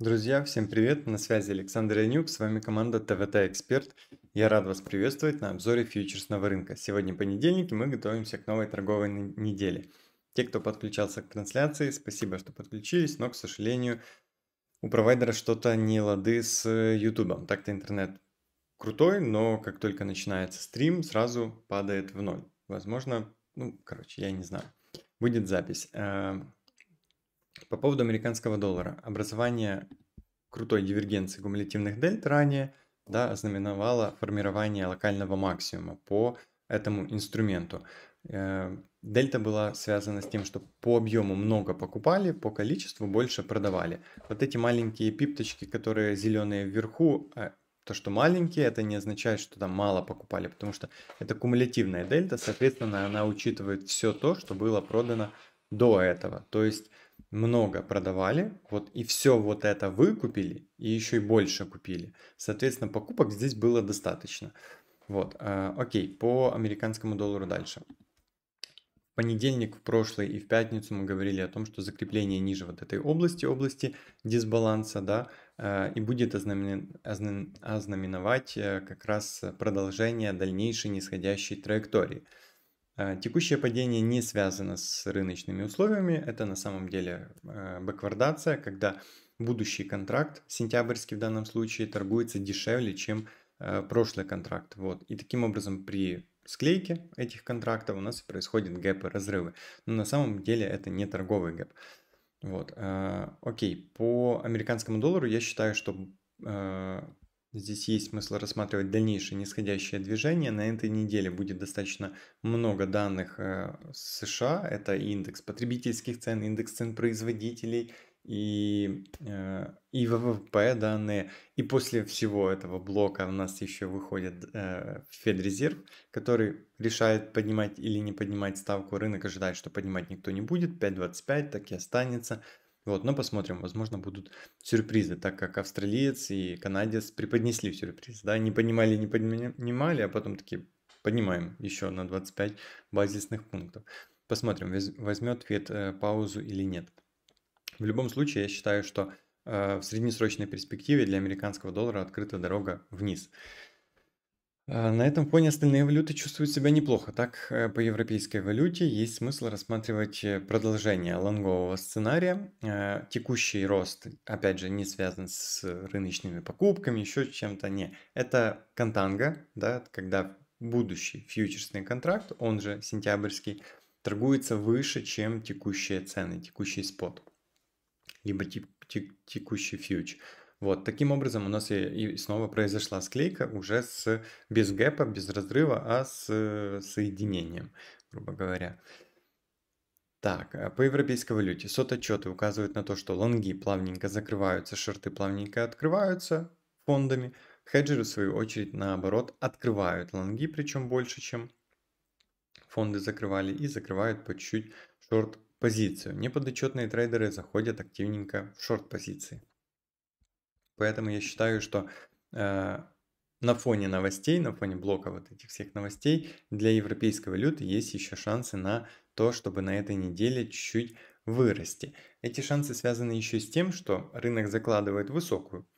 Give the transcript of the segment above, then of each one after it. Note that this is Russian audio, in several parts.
Друзья, всем привет! На связи Александр Янюк, с вами команда ТВТ Эксперт. Я рад вас приветствовать на обзоре фьючерсного рынка. Сегодня понедельник, и мы готовимся к новой торговой неделе. Те, кто подключался к трансляции, спасибо, что подключились, но, к сожалению, у провайдера что-то не лады с YouTube. Э, Так-то интернет крутой, но как только начинается стрим, сразу падает в ноль. Возможно, ну, короче, я не знаю. Будет запись. Э, по поводу американского доллара. Образование крутой дивергенции кумулятивных дельт ранее да, знаменовало формирование локального максимума по этому инструменту. Э, дельта была связана с тем, что по объему много покупали, по количеству больше продавали. Вот эти маленькие пипточки, которые зеленые вверху, э, то, что маленькие, это не означает, что там мало покупали, потому что это кумулятивная дельта, соответственно, она учитывает все то, что было продано до этого. То есть много продавали, вот и все вот это выкупили, и еще и больше купили. Соответственно, покупок здесь было достаточно. Вот, э, окей, по американскому доллару дальше. В понедельник, в прошлый и в пятницу мы говорили о том, что закрепление ниже вот этой области, области дисбаланса, да, э, и будет ознамен, ознаменовать э, как раз продолжение дальнейшей нисходящей траектории – Э, текущее падение не связано с рыночными условиями, это на самом деле э, бэквардация, когда будущий контракт, сентябрьский в данном случае, торгуется дешевле, чем э, прошлый контракт. Вот. И таким образом при склейке этих контрактов у нас происходят гэпы, разрывы. Но на самом деле это не торговый гэп. Вот. Окей, по американскому доллару я считаю, что Здесь есть смысл рассматривать дальнейшее нисходящее движение. На этой неделе будет достаточно много данных э, с США. Это индекс потребительских цен, индекс цен производителей и, э, и ВВП данные. И после всего этого блока у нас еще выходит э, Федрезерв, который решает поднимать или не поднимать ставку. Рынок ожидает, что поднимать никто не будет. 5.25 так и останется. Вот, но посмотрим, возможно, будут сюрпризы, так как австралиец и канадец преподнесли сюрприз, да, не понимали, не понимали, а потом такие поднимаем еще на 25 базисных пунктов. Посмотрим, возьмет ответ э, паузу или нет. В любом случае, я считаю, что э, в среднесрочной перспективе для американского доллара открыта дорога вниз. Э, на этом фоне остальные валюты чувствуют себя неплохо. Так, э, по европейской валюте есть смысл рассматривать э, продолжение лонгового сценария. Текущий рост, опять же, не связан с рыночными покупками, еще чем-то не. Это контанга, да, когда будущий фьючерсный контракт, он же сентябрьский, торгуется выше, чем текущие цены, текущий спот, либо текущий фьюч. Вот, таким образом у нас и, и снова произошла склейка уже с, без гэпа, без разрыва, а с соединением, грубо говоря. Так, э, по европейской валюте. Сототчеты указывают на то, что лонги плавненько закрываются, шорты плавненько открываются фондами. Хеджеры, в свою очередь, наоборот, открывают лонги, причем больше, чем фонды закрывали, и закрывают по чуть-чуть шорт-позицию. Неподотчетные трейдеры заходят активненько в шорт-позиции. Поэтому я считаю, что э, на фоне новостей, на фоне блока вот этих всех новостей, для европейской валюты есть еще шансы на то, чтобы на этой неделе чуть-чуть вырасти. Эти шансы связаны еще с тем, что рынок закладывает высокую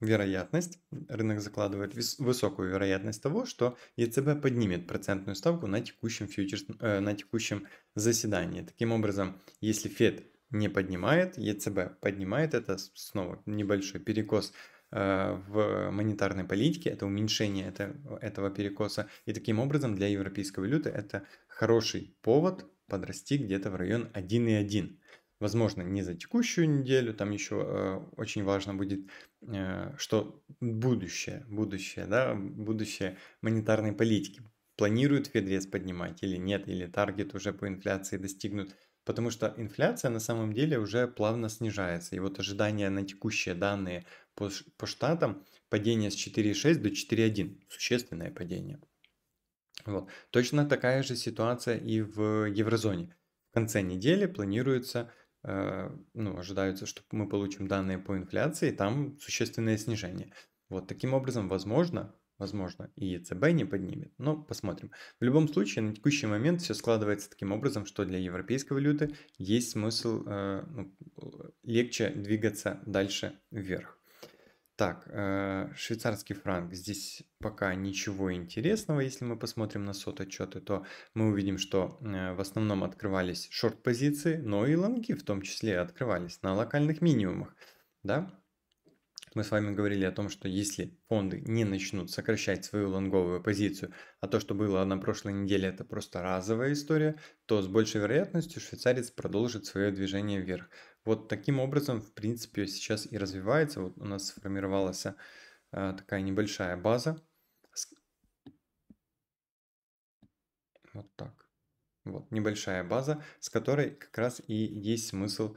вероятность, рынок закладывает высокую вероятность того, что ЕЦБ поднимет процентную ставку на текущем, фьючерс, э, на текущем заседании. Таким образом, если Фед не поднимает, ЕЦБ поднимает, это снова небольшой перекос э, в монетарной политике, это уменьшение это, этого перекоса. И таким образом для европейской валюты это хороший повод подрасти где-то в район 1,1. Возможно, не за текущую неделю, там еще э, очень важно будет, э, что будущее, будущее, да, будущее монетарной политики. Планирует Федрез поднимать или нет, или таргет уже по инфляции достигнут потому что инфляция на самом деле уже плавно снижается. И вот ожидания на текущие данные по, по штатам падение с 4,6 до 4,1, существенное падение. Вот. Точно такая же ситуация и в еврозоне. В конце недели планируется, э, ну, ожидается, что мы получим данные по инфляции, и там существенное снижение. Вот таким образом, возможно, возможно, и ЕЦБ не поднимет, но посмотрим. В любом случае, на текущий момент все складывается таким образом, что для европейской валюты есть смысл э, ну, легче двигаться дальше вверх. Так, э, швейцарский франк. Здесь пока ничего интересного. Если мы посмотрим на сот отчеты, то мы увидим, что э, в основном открывались шорт-позиции, но и лонги в том числе открывались на локальных минимумах. Да? мы с вами говорили о том, что если фонды не начнут сокращать свою лонговую позицию, а то, что было на прошлой неделе, это просто разовая история, то с большей вероятностью швейцарец продолжит свое движение вверх. Вот таким образом, в принципе, сейчас и развивается. Вот у нас сформировалась э, такая небольшая база. Вот так. Вот небольшая база, с которой как раз и есть смысл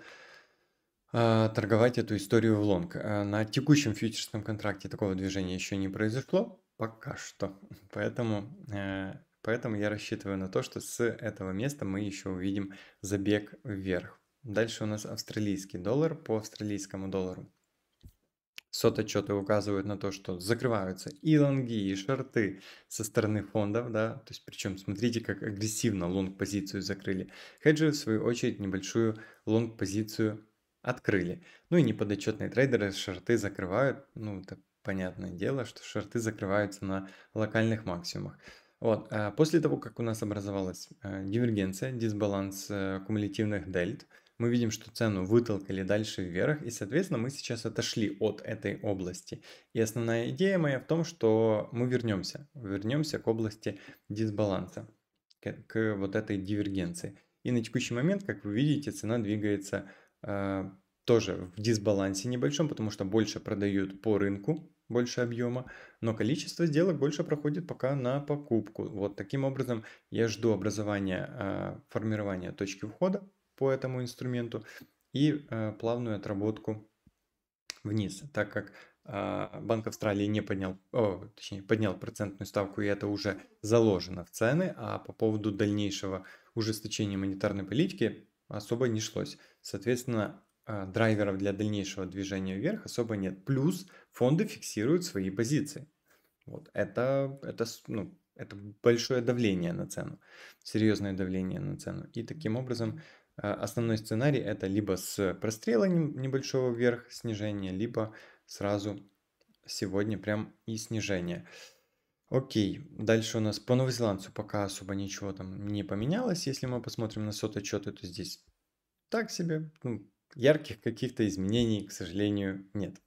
а, торговать эту историю в лонг. А, на текущем фьючерсном контракте такого движения еще не произошло, пока что. Поэтому, э, поэтому я рассчитываю на то, что с этого места мы еще увидим забег вверх. Дальше у нас австралийский доллар по австралийскому доллару. сот отчеты указывают на то, что закрываются и лонги, и шорты со стороны фондов, да, то есть причем смотрите, как агрессивно лонг-позицию закрыли. Хеджи, в свою очередь, небольшую лонг-позицию открыли. Ну и неподотчетные трейдеры шорты закрывают, ну это понятное дело, что шорты закрываются на локальных максимумах. Вот, а после того, как у нас образовалась э, дивергенция, дисбаланс э, кумулятивных дельт, мы видим, что цену вытолкали дальше вверх, и, соответственно, мы сейчас отошли от этой области. И основная идея моя в том, что мы вернемся, вернемся к области дисбаланса, к, к вот этой дивергенции. И на текущий момент, как вы видите, цена двигается Э, тоже в дисбалансе небольшом, потому что больше продают по рынку, больше объема, но количество сделок больше проходит пока на покупку. Вот таким образом я жду образования, э, формирования точки входа по этому инструменту и э, плавную отработку вниз, так как Банк Австралии не поднял, о, точнее, поднял процентную ставку, и это уже заложено в цены, а по поводу дальнейшего ужесточения монетарной политики особо не шлось. Соответственно, а, драйверов для дальнейшего движения вверх особо нет. Плюс фонды фиксируют свои позиции. Вот это, это, ну, это большое давление на цену, серьезное давление на цену. И таким образом а, основной сценарий это либо с прострела небольшого вверх снижения, либо сразу сегодня прям и снижение. Окей, дальше у нас по новозеландцу пока особо ничего там не поменялось. Если мы посмотрим на сот отчеты, то здесь так себе. Ну, ярких каких-то изменений, к сожалению, нет.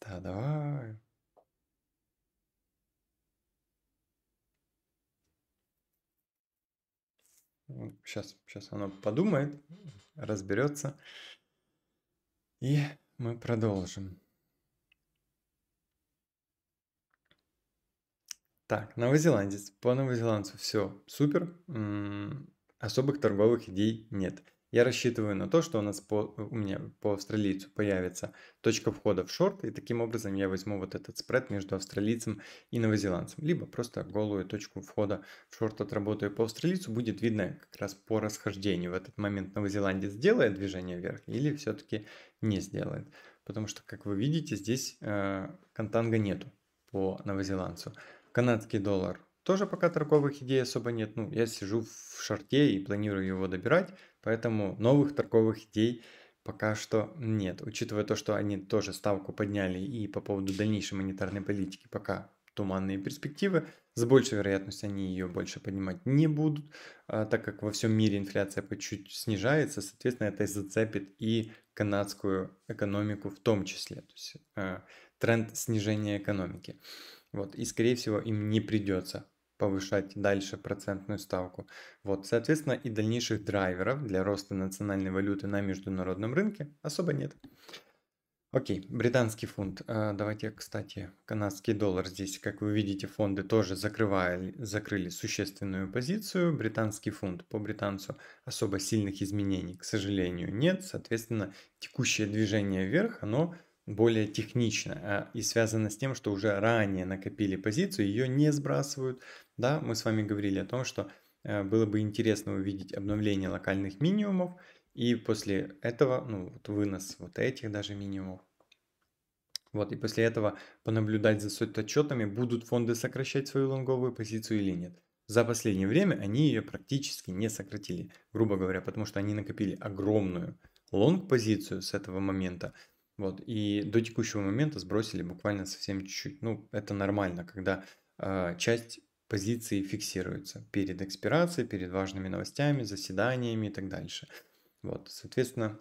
Да, давай. Сейчас, ну, сейчас оно подумает, разберется. И мы продолжим. Так, новозеландец. По новозеландцу все супер особых торговых идей нет. Я рассчитываю на то, что у нас по, у меня по австралийцу появится точка входа в шорт, и таким образом я возьму вот этот спред между австралийцем и новозеландцем. Либо просто голую точку входа в шорт отработаю по австралийцу, будет видно как раз по расхождению. В этот момент новозеландец сделает движение вверх или все-таки не сделает. Потому что, как вы видите, здесь э, контанга нету по новозеландцу. Канадский доллар тоже пока торговых идей особо нет. Ну, я сижу в шарте и планирую его добирать, поэтому новых торговых идей пока что нет. Учитывая то, что они тоже ставку подняли и по поводу дальнейшей монетарной политики пока туманные перспективы. С большей вероятностью они ее больше поднимать не будут, а так как во всем мире инфляция по чуть снижается, соответственно, это и зацепит и канадскую экономику в том числе, то есть э, тренд снижения экономики. Вот, и, скорее всего, им не придется повышать дальше процентную ставку. Вот, соответственно, и дальнейших драйверов для роста национальной валюты на международном рынке особо нет. Окей, британский фунт. А, давайте, кстати, канадский доллар здесь, как вы видите, фонды тоже закрывали, закрыли существенную позицию. Британский фунт по британцу особо сильных изменений, к сожалению, нет. Соответственно, текущее движение вверх, оно более технично а, и связано с тем, что уже ранее накопили позицию, ее не сбрасывают, да, мы с вами говорили о том, что э, было бы интересно увидеть обновление локальных минимумов, и после этого, ну, вот вынос вот этих даже минимумов. Вот, и после этого понаблюдать за суть отчетами, будут фонды сокращать свою лонговую позицию или нет. За последнее время они ее практически не сократили, грубо говоря, потому что они накопили огромную лонг-позицию с этого момента, вот, и до текущего момента сбросили буквально совсем чуть-чуть. Ну, это нормально, когда э, часть позиции фиксируются перед экспирацией, перед важными новостями, заседаниями и так дальше. Вот, соответственно,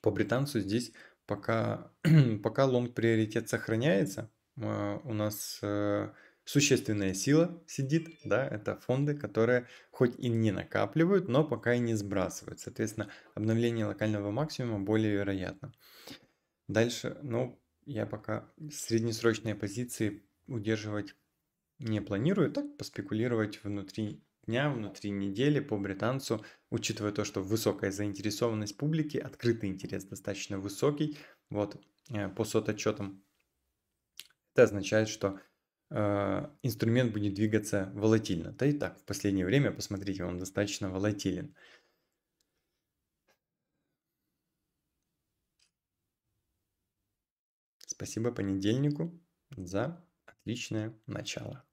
по британцу здесь пока, пока лонг приоритет сохраняется, а, у нас э, существенная сила сидит, да, это фонды, которые хоть и не накапливают, но пока и не сбрасывают. Соответственно, обновление локального максимума более вероятно. Дальше, ну, я пока среднесрочные позиции удерживать не планирую, так поспекулировать внутри дня, внутри недели по британцу, учитывая то, что высокая заинтересованность публики, открытый интерес достаточно высокий, вот, э, по сототчетам, это означает, что э, инструмент будет двигаться волатильно. Да и так, в последнее время, посмотрите, он достаточно волатилен. Спасибо понедельнику за отличное начало.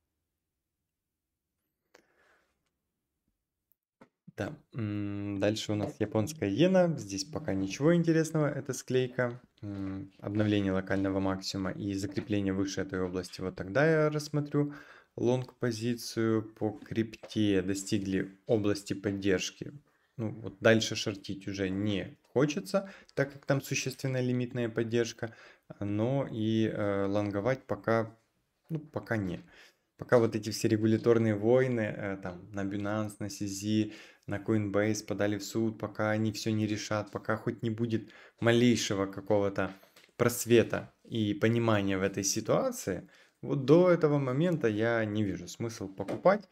Да. Дальше у нас японская иена. Здесь пока ничего интересного. Это склейка, обновление локального максимума и закрепление выше этой области. Вот тогда я рассмотрю лонг-позицию по крипте. Достигли области поддержки. Ну, вот дальше шортить уже не хочется, так как там существенная лимитная поддержка. Но и э, лонговать пока, ну, пока не пока вот эти все регуляторные войны, э, там, на Binance, на CZ, на Coinbase подали в суд, пока они все не решат, пока хоть не будет малейшего какого-то просвета и понимания в этой ситуации, вот до этого момента я не вижу смысл покупать,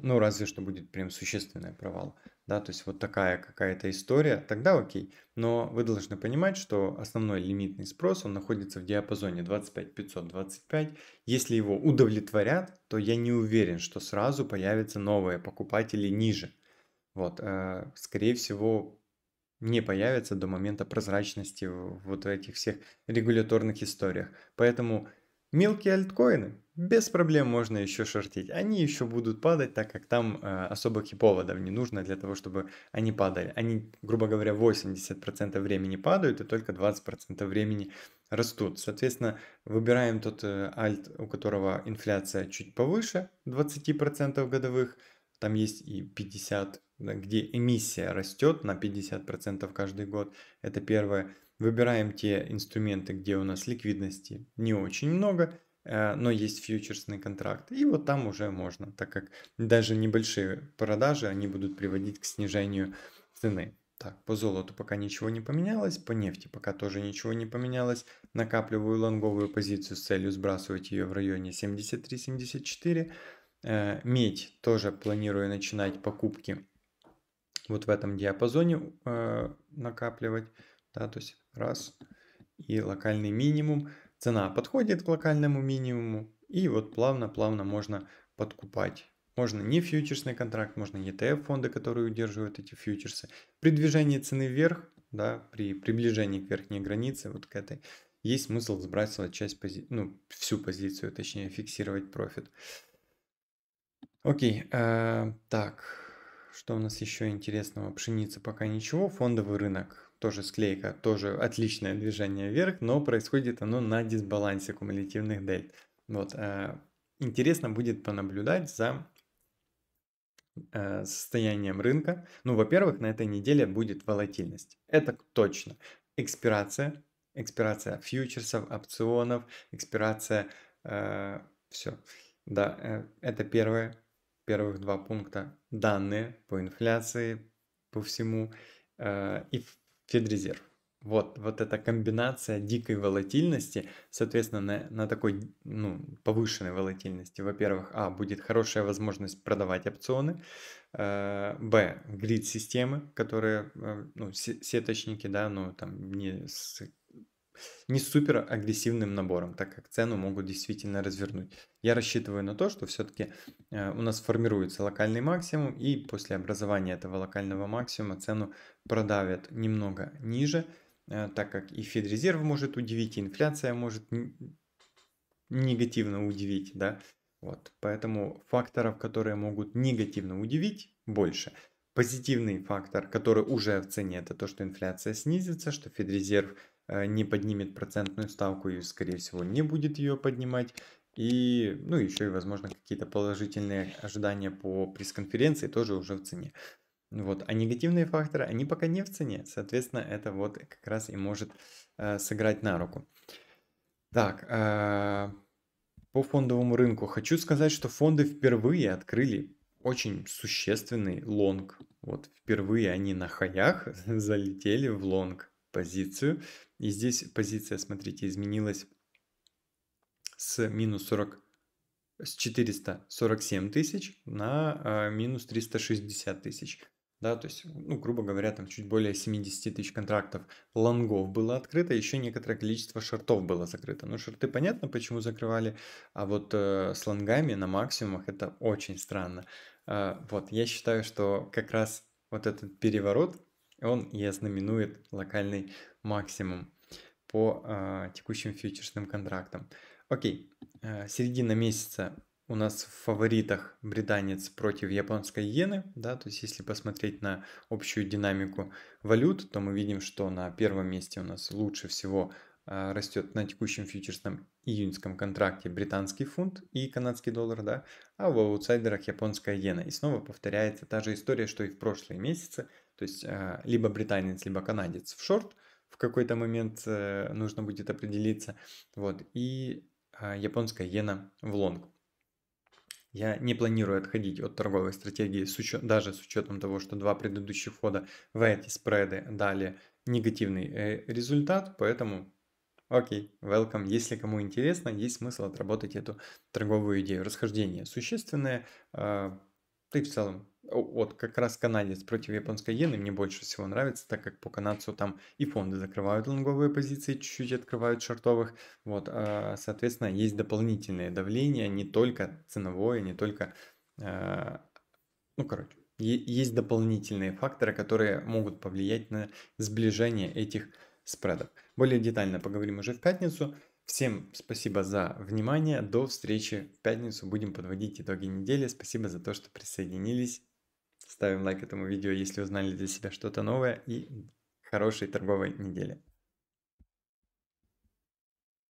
ну, разве что будет прям существенный провал да, то есть вот такая какая-то история, тогда окей. Но вы должны понимать, что основной лимитный спрос, он находится в диапазоне 25 525. Если его удовлетворят, то я не уверен, что сразу появятся новые покупатели ниже. Вот, э, скорее всего, не появятся до момента прозрачности вот в этих всех регуляторных историях. Поэтому Мелкие альткоины без проблем можно еще шортить. Они еще будут падать, так как там э, особых и поводов не нужно для того, чтобы они падали. Они, грубо говоря, 80% времени падают и только 20% времени растут. Соответственно, выбираем тот э, альт, у которого инфляция чуть повыше 20% годовых. Там есть и 50, где эмиссия растет на 50% каждый год. Это первое. Выбираем те инструменты, где у нас ликвидности не очень много, э, но есть фьючерсный контракт. И вот там уже можно, так как даже небольшие продажи, они будут приводить к снижению цены. Так, по золоту пока ничего не поменялось, по нефти пока тоже ничего не поменялось. Накапливаю лонговую позицию с целью сбрасывать ее в районе 73-74. Э, медь тоже планирую начинать покупки вот в этом диапазоне э, накапливать да, то есть раз и локальный минимум. Цена подходит к локальному минимуму, и вот плавно-плавно можно подкупать. Можно не фьючерсный контракт, можно ETF фонды, которые удерживают эти фьючерсы. При движении цены вверх, да, при приближении к верхней границе, вот к этой, есть смысл сбрасывать часть пози... ну, всю позицию, точнее, фиксировать профит. Окей, э, так, что у нас еще интересного? Пшеница пока ничего, фондовый рынок тоже склейка, тоже отличное движение вверх, но происходит оно на дисбалансе кумулятивных дельт. Вот, э, интересно будет понаблюдать за э, состоянием рынка. Ну, во-первых, на этой неделе будет волатильность. Это точно. Экспирация, экспирация фьючерсов, опционов, экспирация... Э, все. Да, э, это первое, первых два пункта. Данные по инфляции, по всему. Э, и Федрезерв. Вот, вот эта комбинация дикой волатильности, соответственно, на, на такой ну, повышенной волатильности, во-первых, а, будет хорошая возможность продавать опционы, э, б, грид-системы, которые, э, ну, сеточники, да, ну, там, не с не супер агрессивным набором, так как цену могут действительно развернуть. Я рассчитываю на то, что все-таки э, у нас формируется локальный максимум, и после образования этого локального максимума цену продавят немного ниже, э, так как и Федрезерв может удивить, и инфляция может негативно удивить, да. Вот, поэтому факторов, которые могут негативно удивить, больше. Позитивный фактор, который уже в цене, это то, что инфляция снизится, что Федрезерв Э, не поднимет процентную ставку и, скорее всего, не будет ее поднимать. И, ну, еще и, возможно, какие-то положительные ожидания по пресс-конференции тоже уже в цене. Вот. А негативные факторы, они пока не в цене. Соответственно, это вот как раз и может э, сыграть на руку. Так, э, по фондовому рынку. Хочу сказать, что фонды впервые открыли очень существенный лонг. Вот впервые они на хаях залетели в лонг позицию. И здесь позиция, смотрите, изменилась с минус 40 с 447 тысяч на э, минус 360 тысяч. Да, то есть, ну, грубо говоря, там чуть более 70 тысяч контрактов лонгов было открыто, еще некоторое количество шортов было закрыто. Ну, шорты понятно, почему закрывали, а вот э, с лонгами на максимумах это очень странно. Э, вот, я считаю, что как раз вот этот переворот, он и ознаменует локальный максимум по э, текущим фьючерсным контрактам. Окей, э, середина месяца у нас в фаворитах британец против японской иены, да, то есть если посмотреть на общую динамику валют, то мы видим, что на первом месте у нас лучше всего э, растет на текущем фьючерсном июньском контракте британский фунт и канадский доллар, да, а в аутсайдерах японская иена. И снова повторяется та же история, что и в прошлые месяцы, то есть э, либо британец, либо канадец в шорт – в какой-то момент э, нужно будет определиться. Вот. И а, японская иена в лонг. Я не планирую отходить от торговой стратегии с учет, даже с учетом того, что два предыдущих хода в эти спреды дали негативный э, результат, поэтому окей, welcome. Если кому интересно, есть смысл отработать эту торговую идею. Расхождение существенное, а, Ты в целом вот как раз канадец против японской иены мне больше всего нравится, так как по канадцу там и фонды закрывают лонговые позиции, чуть-чуть открывают шортовых, вот, а, соответственно, есть дополнительное давление, не только ценовое, не только, а, ну, короче, есть дополнительные факторы, которые могут повлиять на сближение этих спредов. Более детально поговорим уже в пятницу. Всем спасибо за внимание. До встречи в пятницу. Будем подводить итоги недели. Спасибо за то, что присоединились. Ставим лайк этому видео, если узнали для себя что-то новое и хорошей торговой недели.